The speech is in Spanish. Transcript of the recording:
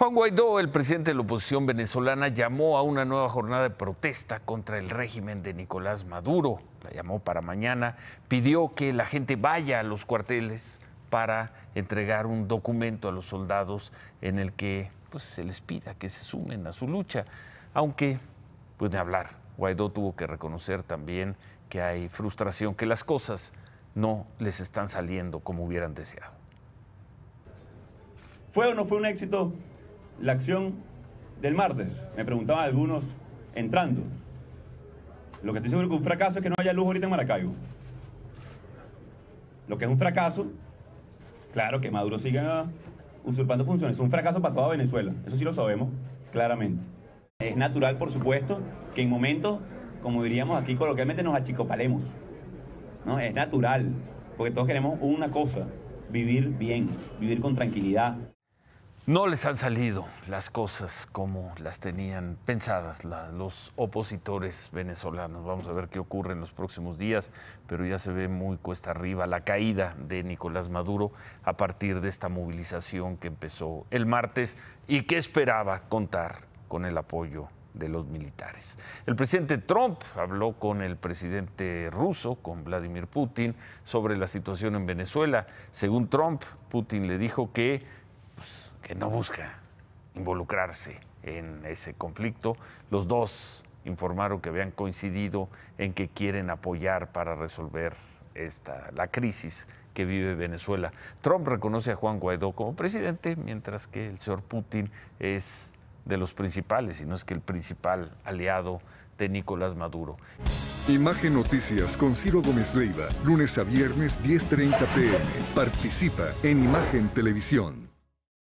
Juan Guaidó, el presidente de la oposición venezolana, llamó a una nueva jornada de protesta contra el régimen de Nicolás Maduro. La llamó para mañana, pidió que la gente vaya a los cuarteles para entregar un documento a los soldados en el que pues, se les pida que se sumen a su lucha. Aunque, pues de hablar, Guaidó tuvo que reconocer también que hay frustración, que las cosas no les están saliendo como hubieran deseado. ¿Fue o no fue un éxito la acción del martes? Me preguntaban algunos entrando. Lo que estoy seguro que un fracaso es que no haya luz ahorita en Maracaibo. Lo que es un fracaso, claro que Maduro siga usurpando funciones. Es un fracaso para toda Venezuela. Eso sí lo sabemos claramente. Es natural, por supuesto, que en momentos, como diríamos aquí coloquialmente, nos achicopalemos. ¿no? Es natural, porque todos queremos una cosa, vivir bien, vivir con tranquilidad. No les han salido las cosas como las tenían pensadas los opositores venezolanos. Vamos a ver qué ocurre en los próximos días, pero ya se ve muy cuesta arriba la caída de Nicolás Maduro a partir de esta movilización que empezó el martes y que esperaba contar con el apoyo de los militares. El presidente Trump habló con el presidente ruso, con Vladimir Putin, sobre la situación en Venezuela. Según Trump, Putin le dijo que pues, no busca involucrarse en ese conflicto. Los dos informaron que habían coincidido en que quieren apoyar para resolver esta, la crisis que vive Venezuela. Trump reconoce a Juan Guaidó como presidente, mientras que el señor Putin es de los principales, y no es que el principal aliado de Nicolás Maduro. Imagen Noticias con Ciro Gómez Leiva, lunes a viernes 10.30 pm. Participa en Imagen Televisión.